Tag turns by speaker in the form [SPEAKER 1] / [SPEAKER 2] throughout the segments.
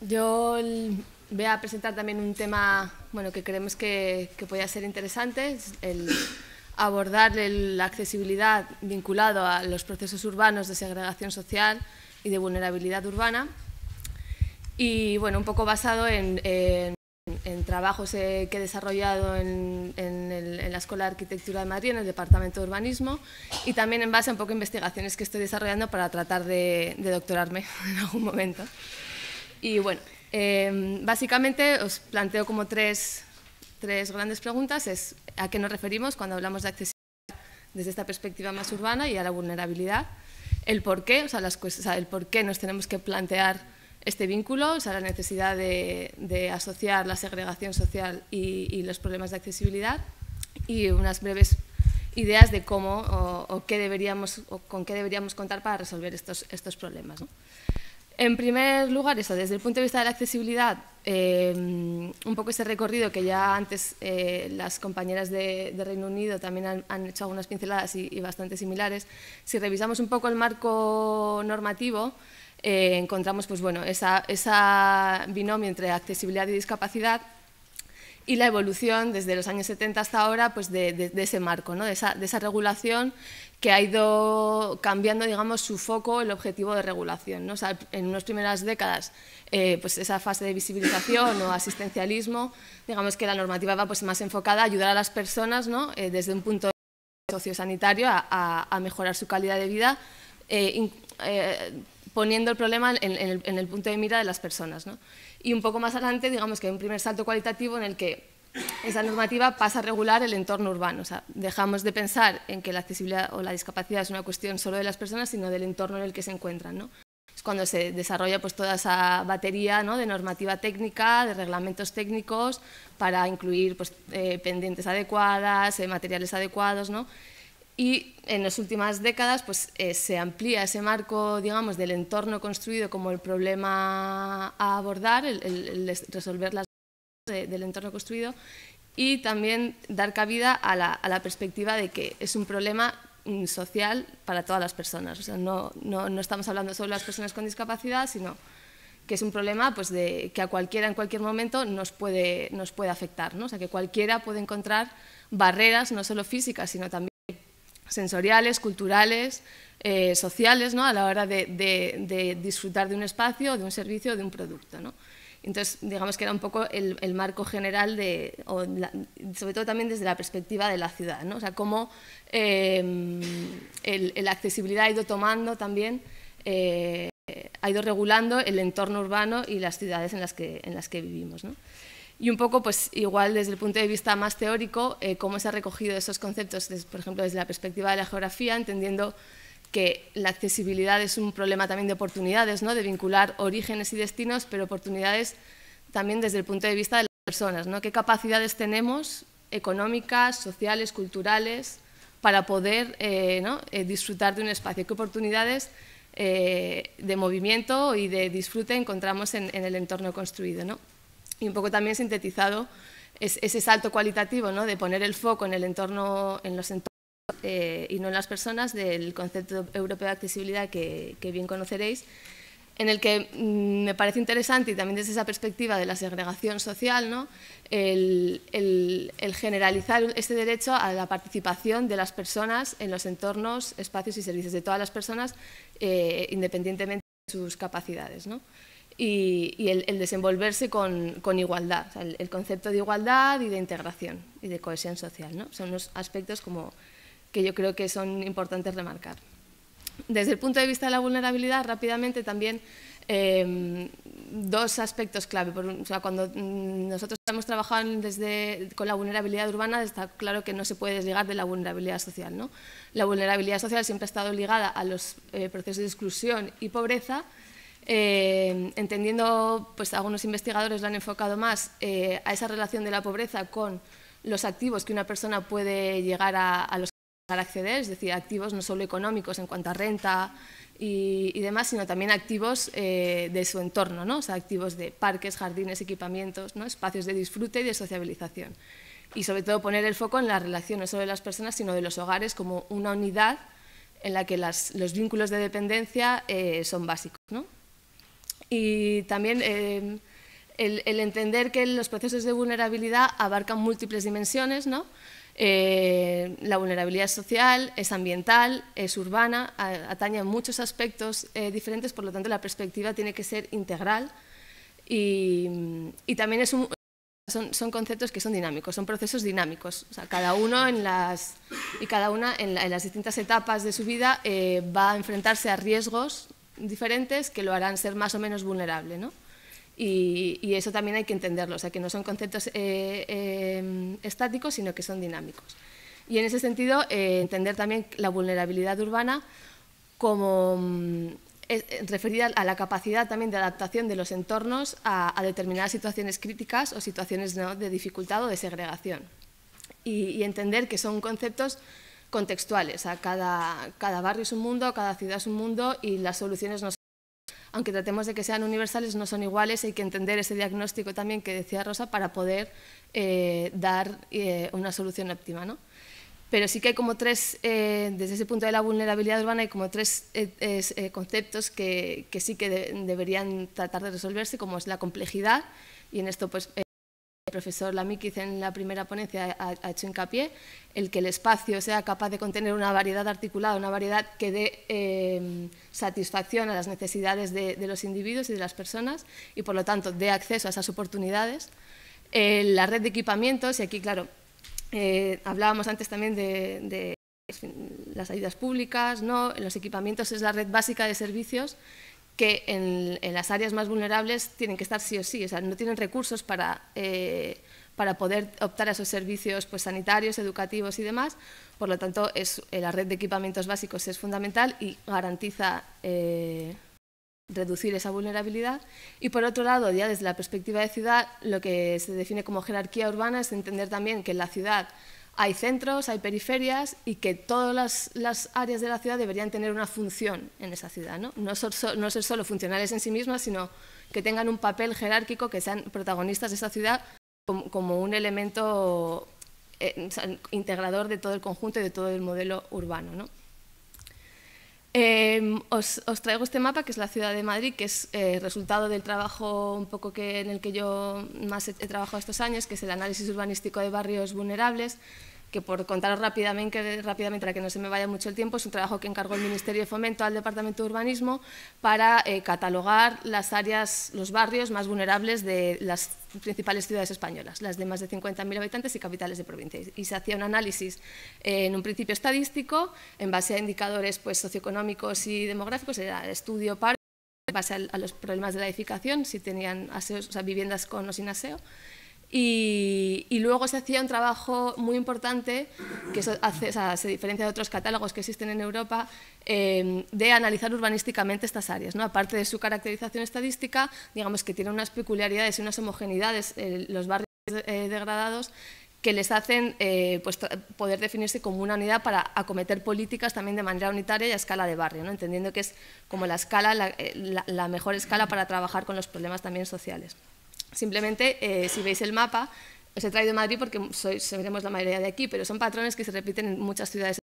[SPEAKER 1] Yo voy a presentar también un tema bueno, que creemos que, que podría ser interesante, el abordar la accesibilidad vinculado a los procesos urbanos de segregación social y de vulnerabilidad urbana. Y bueno, un poco basado en, en, trabajos eh, que he desarrollado en, en, la Escuela de Arquitectura de Madrid, en el Departamento de Urbanismo, y también en base a un poco investigaciones que estoy desarrollando para tratar de doctorarme en algún momento. Y bueno, em, básicamente os planteo como tres, grandes preguntas. Es a qué nos referimos cuando hablamos de accesibilidad desde esta perspectiva más urbana y a la vulnerabilidad. El por qué, o sea, el por nos tenemos que plantear este vínculo, o sea, la necesidad de, asociar la segregación social y, los problemas de accesibilidad y unas breves ideas de cómo o, qué deberíamos, o con qué deberíamos contar para resolver estos, problemas. ¿no? En primer lugar, eso, desde el punto de vista de la accesibilidad, em, un poco ese recorrido que ya antes eh, las compañeras de, Reino Unido también han, hecho algunas pinceladas y, bastante similares. Si revisamos un poco el marco normativo, eh, encontramos pues, bueno, esa, esa binomio entre accesibilidad y discapacidad y la evolución desde los años 70 hasta ahora pues de, ese marco, ¿no? de, esa, de, esa, regulación que ha ido cambiando, digamos, su foco, el objetivo de regulación. ¿no? en unas primeras décadas, eh, pues esa fase de visibilización o asistencialismo, digamos que la normativa va pues, más enfocada a ayudar a las personas ¿no? Eh, desde un punto de vista sociosanitario a, mejorar su calidad de vida, eh, poniendo el problema en, el, en, el, punto de mira de las personas. ¿no? Y un poco más adelante, digamos que hay un primer salto cualitativo en el que esa normativa pasa a regular el entorno urbano. O sea, dejamos de pensar en que la accesibilidad o la discapacidad es una cuestión solo de las personas, sino del entorno en el que se encuentran. Es cuando se desarrolla pues, toda esa batería de normativa técnica, de reglamentos técnicos, para incluir pues, eh, pendientes adecuadas, eh, materiales adecuados. ¿no? Y en las últimas décadas pues, eh, se amplía ese marco digamos, del entorno construido como el problema a abordar, el, el resolver las del entorno construido y también dar cabida a la, perspectiva de que es un problema mm, social para todas las personas. sea, no, estamos hablando solo de las personas con discapacidad, sino que es un problema pues, de, que a cualquiera en cualquier momento nos puede, nos puede afectar. ¿no? O sea, que cualquiera puede encontrar barreras, no solo físicas, sino también sensoriales, culturales, eh, sociales, ¿no? a la hora de, disfrutar de un espacio, de un servicio, de un producto. ¿no? Entonces, digamos que era un poco el, marco general, de, sobre todo también desde la perspectiva de la ciudad, ¿no? o sea, cómo em, la accesibilidad ha ido tomando también, eh, ha ido regulando el entorno urbano y las ciudades en las que, en las que vivimos. ¿no? Y un poco, pues igual desde el punto de vista más teórico, eh, cómo se han recogido esos conceptos, por ejemplo, desde la perspectiva de la geografía, entendiendo que la accesibilidad es un problema también de oportunidades, ¿no? de vincular orígenes y destinos, pero oportunidades también desde el punto de vista de las personas. ¿no? ¿Qué capacidades tenemos económicas, sociales, culturales, para poder eh, eh, disfrutar de un espacio? ¿Qué oportunidades eh, de movimiento y de disfrute encontramos en, el entorno construido? Y un poco también sintetizado ese salto cualitativo de poner el foco en, el entorno, en los entornos eh, y no en las personas del concepto europeo de accesibilidad que, bien conoceréis, en el que mm, me parece interesante, y también desde esa perspectiva de la segregación social, ¿no? el, generalizar este derecho a la participación de las personas en los entornos, espacios y servicios de todas las personas, eh, independientemente de sus capacidades. ¿no? Y, el, desenvolverse con, igualdad, el, concepto de igualdad y de integración y de cohesión social. ¿no? Son unos aspectos como que yo creo que son importantes remarcar. Desde el punto de vista de la vulnerabilidad, rápidamente también em, dos aspectos clave. o sea, cuando mm, nosotros hemos trabajado desde, con la vulnerabilidad urbana, está claro que no se puede desligar de la vulnerabilidad social. ¿no? La vulnerabilidad social siempre ha estado ligada a los eh, procesos de exclusión y pobreza, em, entendiendo, pues algunos investigadores lo han enfocado más eh, a esa relación de la pobreza con los activos que una persona puede llegar a, a los para acceder, es decir, activos no solo económicos en cuanto a renta y, demás, sino también activos eh, de su entorno, ¿no? sea, activos de parques, jardines, equipamientos, ¿no? espacios de disfrute y de sociabilización. Y sobre todo poner el foco en las relaciones no solo de las personas, sino de los hogares como una unidad en la que los vínculos de dependencia eh, son básicos. Y también eh, el, entender que los procesos de vulnerabilidad abarcan múltiples dimensiones, ¿no? Eh, la vulnerabilidad social, es ambiental, es urbana, atañe muchos aspectos eh, diferentes, por lo tanto la perspectiva tiene que ser integral y, también son, conceptos que son dinámicos, son procesos dinámicos. sea, cada uno en las, y cada una en, las distintas etapas de su vida eh, va a enfrentarse a riesgos diferentes que lo harán ser más o menos vulnerable. Y, eso también hay que entenderlo, o sea, que no son conceptos eh, eh, estáticos, sino que son dinámicos. Y en ese sentido, eh, entender también la vulnerabilidad urbana como mm, referida a la capacidad también de adaptación de los entornos a, determinadas situaciones críticas o situaciones de dificultad o de segregación. Y, entender que son conceptos contextuales, o sea, cada, cada barrio es un mundo, cada ciudad es un mundo y las soluciones no aunque tratemos de que sean universales, no son iguales, hay que entender ese diagnóstico también que decía Rosa para poder eh, dar eh, una solución óptima. ¿no? Pero sí que hay como tres, eh, desde ese punto de la vulnerabilidad urbana, hay como tres conceptos que, sí que deberían tratar de resolverse, como es la complejidad, y en esto pues el profesor Lamíquiz en la primera ponencia ha, hecho hincapié el que el espacio sea capaz de contener una variedad articulada, una variedad que dé em, satisfacción a las necesidades de, los individuos y de las personas y, por lo tanto, dé acceso a esas oportunidades. Eh, la red de equipamientos, y aquí, claro, eh, hablábamos antes también de, de las ayudas públicas, ¿no? los equipamientos es la red básica de servicios que en, las áreas más vulnerables tienen que estar sí o sí, o sea, no tienen recursos para, eh, poder optar a esos servicios pues, sanitarios, educativos y demás. Por lo tanto, es, eh, la red de equipamientos básicos es fundamental y garantiza eh, reducir esa vulnerabilidad. Y por otro lado, ya desde la perspectiva de ciudad, lo que se define como jerarquía urbana es entender también que en la ciudad hay centros, hay periferias y que todas las, áreas de la ciudad deberían tener una función en esa ciudad, ¿no? No, ser, solo funcionales en sí mismas, sino que tengan un papel jerárquico, que sean protagonistas de esa ciudad como, un elemento eh, integrador de todo el conjunto y de todo el modelo urbano. ¿no? Em, os, traigo este mapa que es la ciudad de Madrid, que es eh, resultado del trabajo un poco en el que yo más he trabajado estos años, que es el análisis urbanístico de barrios vulnerables que por contar rápidamente, rápidamente para que no se me vaya mucho el tiempo, es un trabajo que encargó el Ministerio de Fomento al Departamento de Urbanismo para eh, catalogar las áreas, los barrios más vulnerables de las principales ciudades españolas, las de más de 50.000 habitantes y capitales de provincia. Y se hacía un análisis eh, en un principio estadístico, en base a indicadores pues, socioeconómicos y demográficos, era estudio para en base a, los problemas de la edificación, si tenían aseos, viviendas con o sin aseo, y, luego se hacía un trabajo muy importante, que se diferencia de otros catálogos que existen en Europa, eh, de analizar urbanísticamente estas áreas. ¿no? Aparte de su caracterización estadística, digamos que tienen unas peculiaridades y unas homogeneidades eh, los barrios eh, degradados que les hacen pues, poder definirse como una unidad para acometer políticas también de manera unitaria y a escala de barrio, ¿no? entendiendo que es como la escala, la mejor escala para trabajar con los problemas también sociales. Simplemente, eh, si veis el mapa, os he traído Madrid porque soy, la mayoría de aquí, pero son patrones que se repiten en muchas ciudades.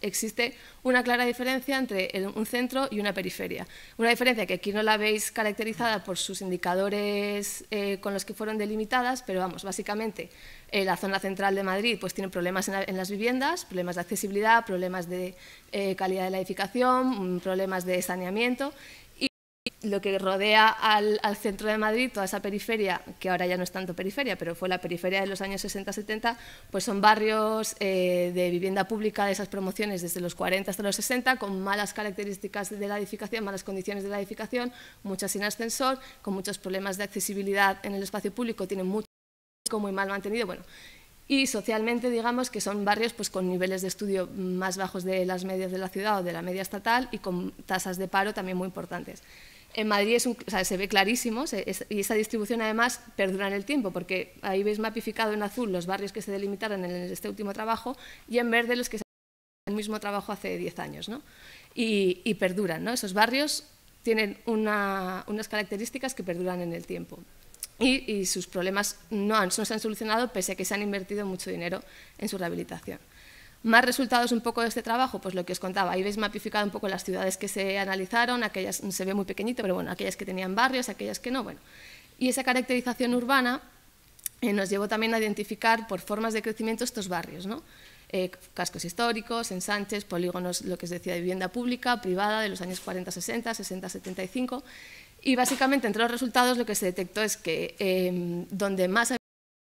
[SPEAKER 1] Existe una clara diferencia entre un centro y una periferia. Una diferencia que aquí no la veis caracterizada por sus indicadores eh, con los que fueron delimitadas, pero vamos, básicamente eh, la zona central de Madrid pues, tiene problemas en, las viviendas, problemas de accesibilidad, problemas de calidad de la edificación, mm, problemas de saneamiento lo que rodea al, centro de Madrid, toda esa periferia, que ahora ya no es tanto periferia, pero fue la periferia de los años 60-70, pues son barrios eh, de vivienda pública de esas promociones desde los 40 hasta los 60, con malas características de la edificación, malas condiciones de la edificación, muchas sin ascensor, con muchos problemas de accesibilidad en el espacio público, tienen mucho muy mal mantenido, bueno, y socialmente digamos que son barrios pues, con niveles de estudio más bajos de las medias de la ciudad o de la media estatal y con tasas de paro también muy importantes en Madrid es se ve clarísimo y esa distribución además perdura en el tiempo, porque ahí veis mapificado en azul los barrios que se delimitaron en este último trabajo y en verde los que se el mismo trabajo hace 10 años. ¿no? Y, perduran, ¿no? esos barrios tienen unas características que perduran en el tiempo. Y, sus problemas no, no se han solucionado pese a que se han invertido mucho dinero en su rehabilitación. Más resultados un poco de este trabajo, pues lo que os contaba, ahí veis mapificado un poco las ciudades que se analizaron, aquellas, se ve muy pequeñito, pero bueno, aquellas que tenían barrios, aquellas que no, bueno. Y esa caracterización urbana eh, nos llevó también a identificar por formas de crecimiento estos barrios, ¿no? Eh, cascos históricos, ensanches, polígonos, lo que os decía, de vivienda pública, privada, de los años 40-60, 60-75. Y básicamente, entre los resultados, lo que se detectó es que em, donde más ha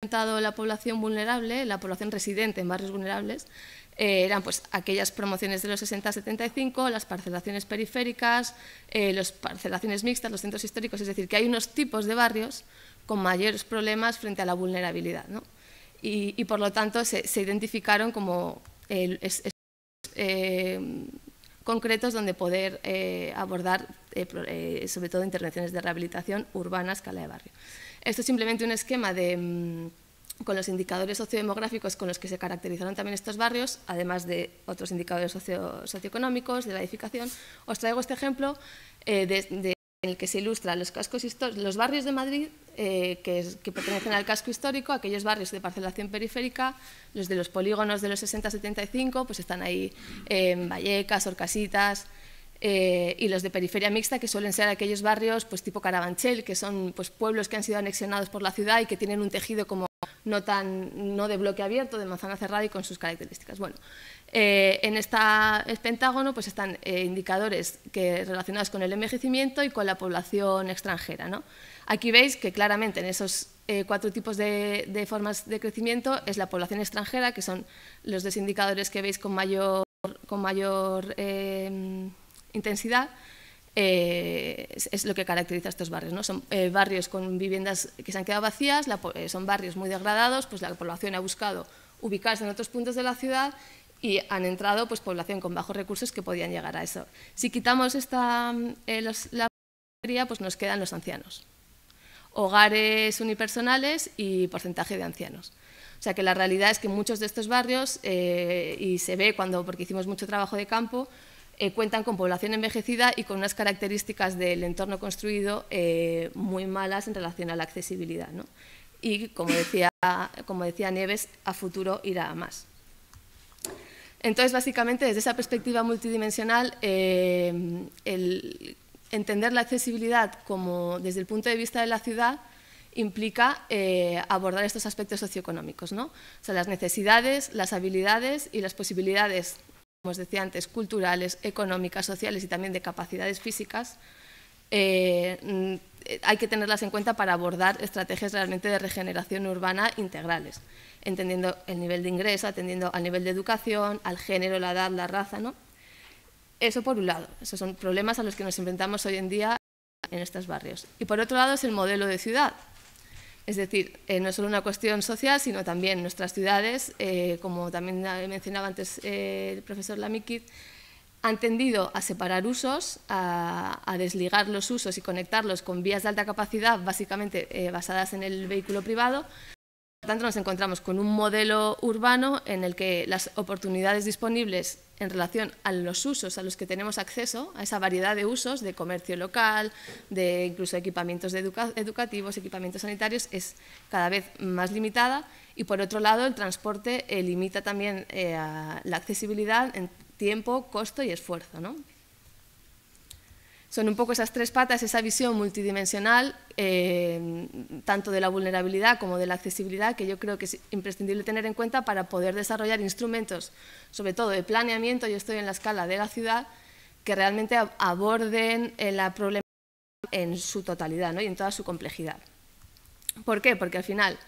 [SPEAKER 1] aumentado la población vulnerable, la población residente en barrios vulnerables, eh, eran pues, aquellas promociones de los 60-75, las parcelaciones periféricas, eh, las parcelaciones mixtas, los centros históricos, es decir, que hay unos tipos de barrios con mayores problemas frente a la vulnerabilidad. Y, por lo tanto se, identificaron como eh, eh, concretos donde poder abordar sobre todo intervenciones de rehabilitación urbana a escala de barrio. Esto es simplemente un esquema de... Mm, con los indicadores sociodemográficos con los que se caracterizaron también estos barrios, además de otros indicadores socio, socioeconómicos, de la edificación, os traigo este ejemplo eh, en el que se ilustran los, cascos los barrios de Madrid eh, que, pertenecen al casco histórico, aquellos barrios de parcelación periférica, los de los polígonos de los 60-75, pues están ahí en eh, Vallecas, Orcasitas, y los de periferia mixta, que suelen ser aquellos barrios pues, tipo Carabanchel, que son pues, pueblos que han sido anexionados por la ciudad y que tienen un tejido como no, tan, no de bloque abierto, de manzana cerrada y con sus características. Bueno, eh, en este Pentágono pues están eh, indicadores que, relacionados con el envejecimiento y con la población extranjera. ¿no? Aquí veis que claramente en esos eh, cuatro tipos de, formas de crecimiento es la población extranjera, que son los dos indicadores que veis con mayor intensidad, eh, es, lo que caracteriza a estos barrios. ¿no? Son eh, barrios con viviendas que se han quedado vacías, eh, son barrios muy degradados, pues la población ha buscado ubicarse en otros puntos de la ciudad y han entrado pues, población con bajos recursos que podían llegar a eso. Si quitamos esta, los, pues nos quedan los ancianos. Hogares unipersonales y porcentaje de ancianos. O sea que la realidad es que muchos de estos barrios, y se ve cuando, porque hicimos mucho trabajo de campo, eh, cuentan con población envejecida y con unas características del entorno construido eh, muy malas en relación a la accesibilidad. Y, como decía, como decía Nieves, a futuro irá más. Entonces, básicamente, desde esa perspectiva multidimensional, eh, entender la accesibilidad como desde el punto de vista de la ciudad implica abordar estos aspectos socioeconómicos, o sea, las necesidades, las habilidades y las posibilidades como os decía antes, culturales, económicas, sociales y también de capacidades físicas, eh, mm, hay que tenerlas en cuenta para abordar estrategias realmente de regeneración urbana integrales, entendiendo el nivel de ingreso, atendiendo al nivel de educación, al género, la edad, la raza. ¿no? Eso por un lado, esos son problemas a los que nos enfrentamos hoy en día en estos barrios. Y por otro lado es el modelo de ciudad, es decir, eh, no es solo una cuestión social, sino también nuestras ciudades, eh, como también mencionaba antes eh, el profesor Lamikid, han tendido a separar usos, a, a, desligar los usos y conectarlos con vías de alta capacidad, básicamente basadas en el vehículo privado, por tanto, nos encontramos con un modelo urbano en el que las oportunidades disponibles en relación a los usos a los que tenemos acceso, a esa variedad de usos de comercio local, de incluso equipamientos de educativos, equipamientos sanitarios, es cada vez más limitada. Y por otro lado, el transporte eh, limita también eh, la accesibilidad en tiempo, costo y esfuerzo. Son un poco esas tres patas, esa visión multidimensional, eh, tanto de la vulnerabilidad como de la accesibilidad, que yo creo que es imprescindible tener en cuenta para poder desarrollar instrumentos, sobre todo de planeamiento, yo estoy en la escala de la ciudad, que realmente aborden eh, la problemática en su totalidad ¿no? y en toda su complejidad. ¿Por qué? Porque al final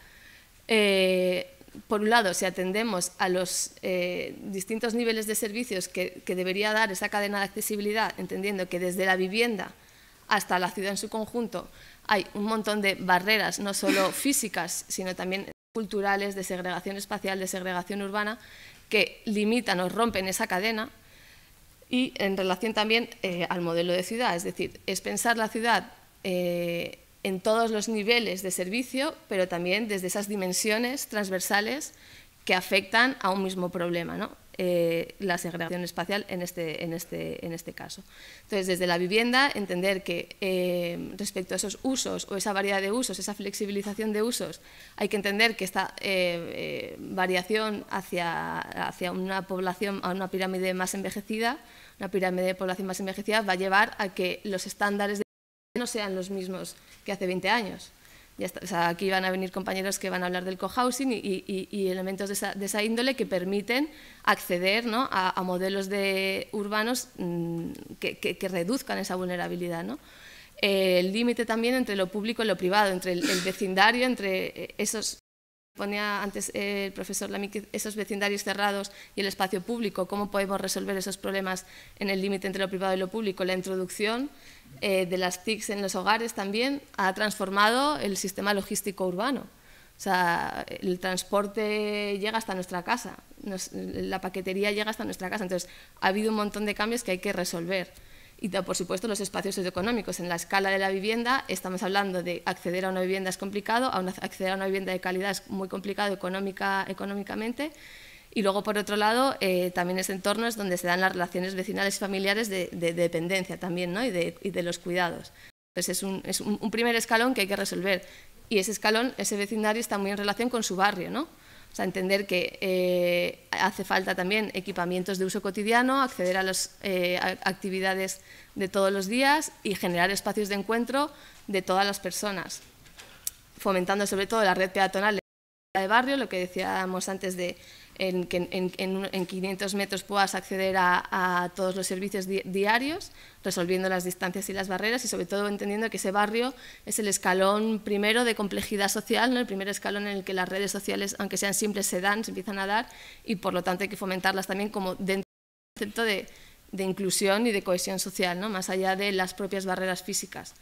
[SPEAKER 1] eh, por un lado, si atendemos a los eh, distintos niveles de servicios que, debería dar esa cadena de accesibilidad, entendiendo que desde la vivienda hasta la ciudad en su conjunto hay un montón de barreras, no solo físicas, sino también culturales, de segregación espacial, de segregación urbana, que limitan o rompen esa cadena. Y en relación también eh, al modelo de ciudad, es decir, es pensar la ciudad eh, en todos los niveles de servicio, pero también desde esas dimensiones transversales que afectan a un mismo problema, eh, la segregación espacial en este, en, este, en este, caso. Entonces, desde la vivienda, entender que eh, respecto a esos usos o esa variedad de usos, esa flexibilización de usos, hay que entender que esta eh, variación hacia, hacia una población, a una pirámide más envejecida, una pirámide de población más envejecida, va a llevar a que los estándares de no sean los mismos que hace 20 años. aquí van a venir compañeros que van a hablar del cohousing y, elementos de esa, índole que permiten acceder a, modelos de urbanos mm, que, reduzcan esa vulnerabilidad. Eh, el límite también entre lo público y lo privado, entre el, vecindario, entre eh, esos ponía antes el profesor esos vecindarios cerrados y el espacio público, cómo podemos resolver esos problemas en el límite entre lo privado y lo público, la introducción eh, de las TICs en los hogares también ha transformado el sistema logístico urbano. O sea, el transporte llega hasta nuestra casa, la paquetería llega hasta nuestra casa. Entonces, ha habido un montón de cambios que hay que resolver. Y, por supuesto, los espacios socioeconómicos. En la escala de la vivienda estamos hablando de acceder a una vivienda es complicado, acceder a una vivienda de calidad es muy complicado económicamente. Y luego, por otro lado, eh, también ese entorno es donde se dan las relaciones vecinales y familiares de, dependencia también ¿no? y, de, los cuidados. Pues es, un, es primer escalón que hay que resolver. Y ese escalón, ese vecindario está muy en relación con su barrio, ¿no? O sea, entender que eh, hace falta también equipamientos de uso cotidiano, acceder a las eh, actividades de todos los días y generar espacios de encuentro de todas las personas, fomentando sobre todo la red peatonal de barrio, lo que decíamos antes de en que en, 500 metros puedas acceder a, todos los servicios diarios, resolviendo las distancias y las barreras y sobre todo entendiendo que ese barrio es el escalón primero de complejidad social, ¿no? el primer escalón en el que las redes sociales, aunque sean simples, se dan, se empiezan a dar y por lo tanto hay que fomentarlas también como dentro del concepto de, de inclusión y de cohesión social, ¿no? más allá de las propias barreras físicas.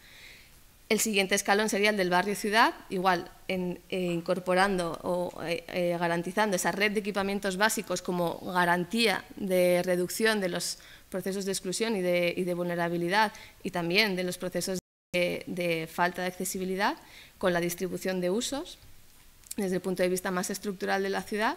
[SPEAKER 1] El siguiente escalón sería el del barrio-ciudad, igual eh, incorporando o eh, eh, garantizando esa red de equipamientos básicos como garantía de reducción de los procesos de exclusión y de, vulnerabilidad y también de los procesos de falta de accesibilidad con la distribución de usos desde el punto de vista más estructural de la ciudad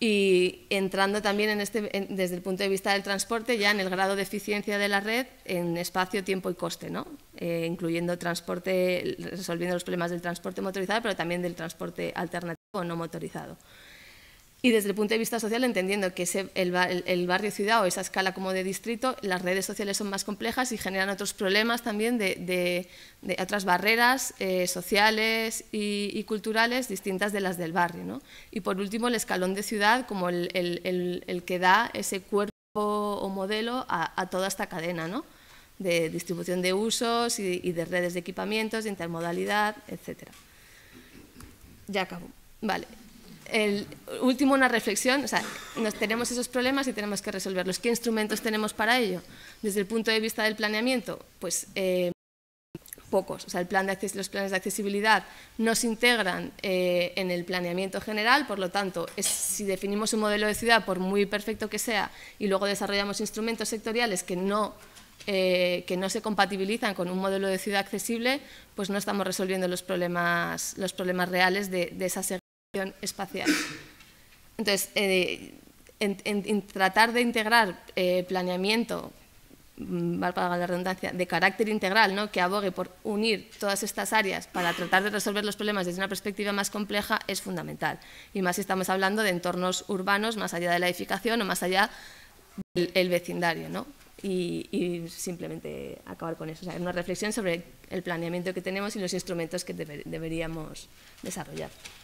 [SPEAKER 1] y entrando también en este, desde el punto de vista del transporte, ya en el grado de eficiencia de la red en espacio, tiempo y coste, ¿no? Eh, incluyendo transporte, resolviendo los problemas del transporte motorizado, pero también del transporte alternativo o no motorizado. Y desde el punto de vista social, entendiendo que ese, el, barrio ciudad o esa escala como de distrito, las redes sociales son más complejas y generan otros problemas también de, otras barreras eh, sociales y, culturales distintas de las del barrio. Y por último, el escalón de ciudad como el, que da ese cuerpo o modelo a, toda esta cadena de distribución de usos y, de redes de equipamientos, de intermodalidad, etc. Ya acabó Vale, el último una reflexión, o sea, nos tenemos esos problemas y tenemos que resolverlos. ¿Qué instrumentos tenemos para ello? Desde el punto de vista del planeamiento, pues eh, pocos. O sea, el plan de los planes de accesibilidad no se integran eh, en el planeamiento general, por lo tanto, si definimos un modelo de ciudad, por muy perfecto que sea, y luego desarrollamos instrumentos sectoriales que no eh, que no se compatibilizan con un modelo de ciudad accesible, pues no estamos resolviendo los problemas, los problemas reales de, esa segregación espacial. Entonces, eh, en, tratar de integrar eh, planeamiento, mm, valga la redundancia, de carácter integral, ¿no? que abogue por unir todas estas áreas para tratar de resolver los problemas desde una perspectiva más compleja, es fundamental. Y más si estamos hablando de entornos urbanos, más allá de la edificación o más allá del vecindario. ¿no? Y, simplemente acabar con eso. O una reflexión sobre el planeamiento que tenemos y los instrumentos que deberíamos desarrollar.